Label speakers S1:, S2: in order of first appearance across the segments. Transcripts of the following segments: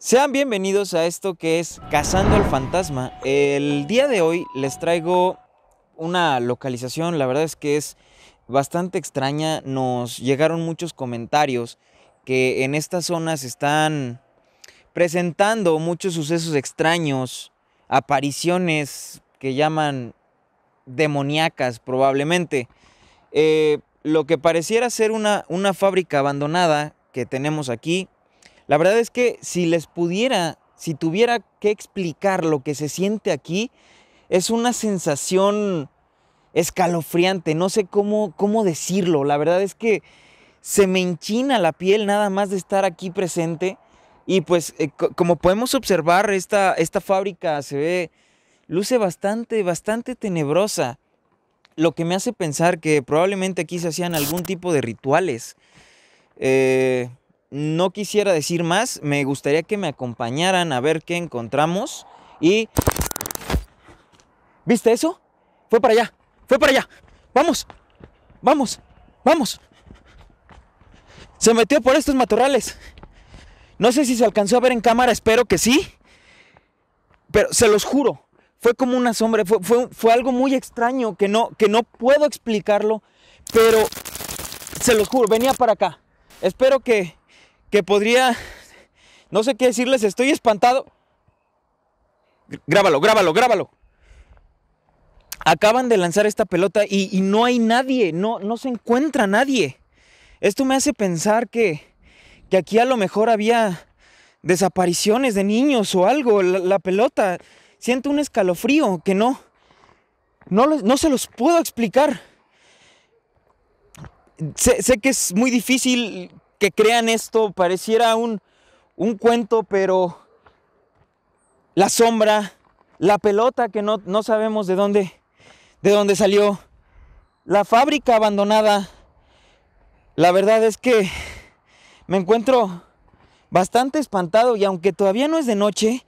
S1: Sean bienvenidos a esto que es Cazando al Fantasma. El día de hoy les traigo una localización, la verdad es que es bastante extraña. Nos llegaron muchos comentarios que en estas zonas están presentando muchos sucesos extraños, apariciones que llaman demoníacas probablemente. Eh, lo que pareciera ser una, una fábrica abandonada que tenemos aquí la verdad es que si les pudiera, si tuviera que explicar lo que se siente aquí, es una sensación escalofriante, no sé cómo, cómo decirlo. La verdad es que se me enchina la piel nada más de estar aquí presente. Y pues eh, como podemos observar, esta, esta fábrica se ve, luce bastante, bastante tenebrosa. Lo que me hace pensar que probablemente aquí se hacían algún tipo de rituales. Eh, no quisiera decir más, me gustaría que me acompañaran a ver qué encontramos y... ¿Viste eso? Fue para allá, fue para allá. Vamos, vamos, vamos. Se metió por estos matorrales. No sé si se alcanzó a ver en cámara, espero que sí. Pero se los juro, fue como una sombra, fue, algo muy extraño que no, que no puedo explicarlo, pero se los juro, venía para acá. Espero que, que podría, no sé qué decirles, estoy espantado. Grábalo, grábalo, grábalo. Acaban de lanzar esta pelota y, no hay nadie, no, no se encuentra nadie. Esto me hace pensar que, que aquí a lo mejor había desapariciones de niños o algo, la, pelota. Siento un escalofrío que no, no, no se los puedo explicar. Sé, sé, que es muy difícil que crean esto, pareciera un, cuento, pero la sombra, la pelota que no, no sabemos de dónde, de dónde salió, la fábrica abandonada, la verdad es que me encuentro bastante espantado y aunque todavía no es de noche,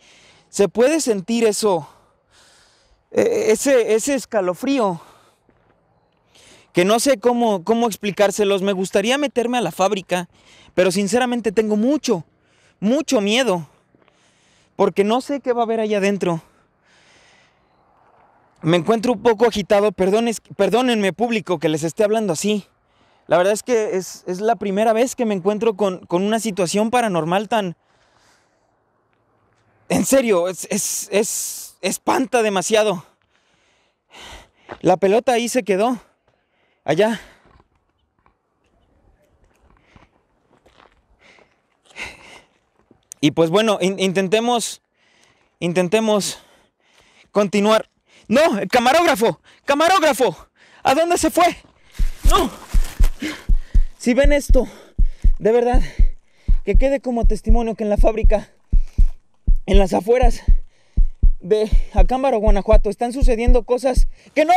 S1: se puede sentir eso, e, e, ese, ese escalofrío que no sé cómo, cómo explicárselos. Me gustaría meterme a la fábrica, pero sinceramente tengo mucho, mucho miedo, porque no sé qué va a haber allá adentro. Me encuentro un poco agitado, perdónenme público que les esté hablando así. La verdad es que es, la primera vez que me encuentro con, una situación paranormal tan... En serio, es, es, espanta demasiado. La pelota ahí se quedó allá. Y pues bueno, intentemos, intentemos continuar. No, camarógrafo, camarógrafo, ¿a dónde se fue? No. Si ven esto, de verdad, que quede como testimonio que en la fábrica, en las afueras de Acámbaro, Guanajuato, están sucediendo cosas que no.